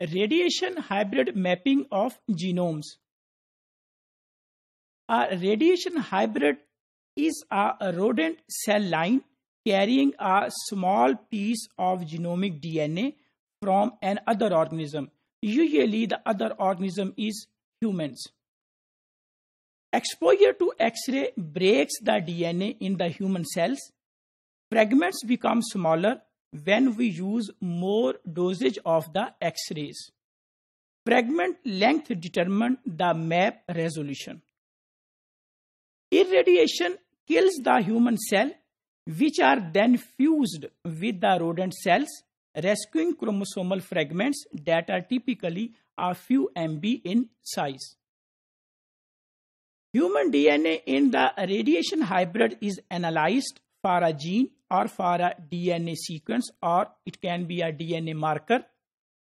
Radiation hybrid mapping of genomes. A radiation hybrid is a rodent cell line carrying a small piece of genomic DNA from another organism. Usually, the other organism is humans. Exposure to X-ray breaks the DNA in the human cells. Fragments become smaller when we use more dosage of the X-rays. Fragment length determines the map resolution. Irradiation kills the human cell which are then fused with the rodent cells rescuing chromosomal fragments that are typically a few MB in size. Human DNA in the radiation hybrid is analyzed for a gene or for a DNA sequence or it can be a DNA marker.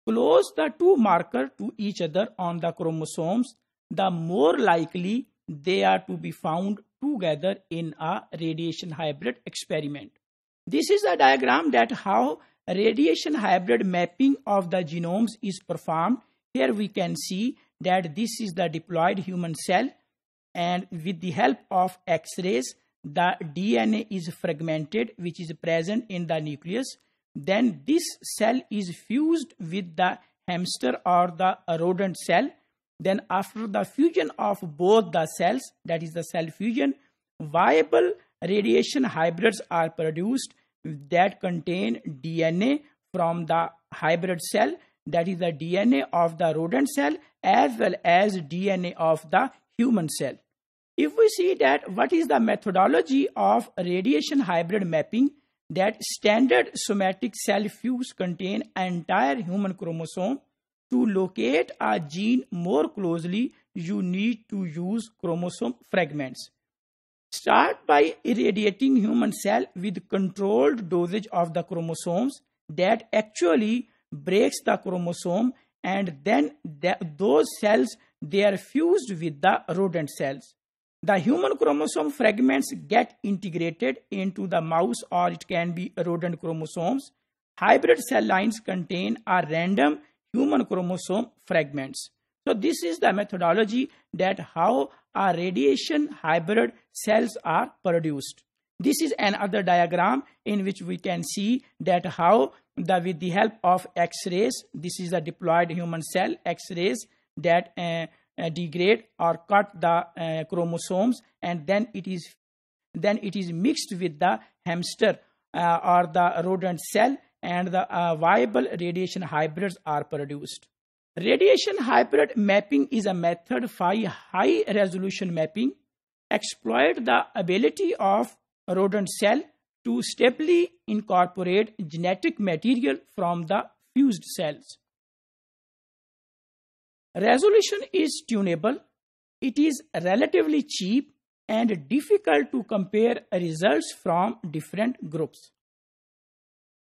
Close the two markers to each other on the chromosomes, the more likely they are to be found together in a radiation hybrid experiment. This is a diagram that how radiation hybrid mapping of the genomes is performed. Here we can see that this is the deployed human cell and with the help of X-rays the DNA is fragmented, which is present in the nucleus, then this cell is fused with the hamster or the rodent cell. Then after the fusion of both the cells, that is the cell fusion, viable radiation hybrids are produced that contain DNA from the hybrid cell, that is the DNA of the rodent cell as well as DNA of the human cell. If we see that what is the methodology of radiation hybrid mapping, that standard somatic cell fuse contain entire human chromosome. To locate a gene more closely, you need to use chromosome fragments. Start by irradiating human cell with controlled dosage of the chromosomes that actually breaks the chromosome and then those cells they are fused with the rodent cells. The human chromosome fragments get integrated into the mouse or it can be rodent chromosomes. Hybrid cell lines contain a random human chromosome fragments. So this is the methodology that how our radiation hybrid cells are produced. This is another diagram in which we can see that how the, with the help of X-rays, this is a deployed human cell X-rays that uh, uh, degrade or cut the uh, chromosomes and then it is then it is mixed with the hamster uh, or the rodent cell and the viable radiation hybrids are produced. Radiation hybrid mapping is a method for high resolution mapping exploit the ability of rodent cell to stably incorporate genetic material from the fused cells. Resolution is tunable, it is relatively cheap and difficult to compare results from different groups.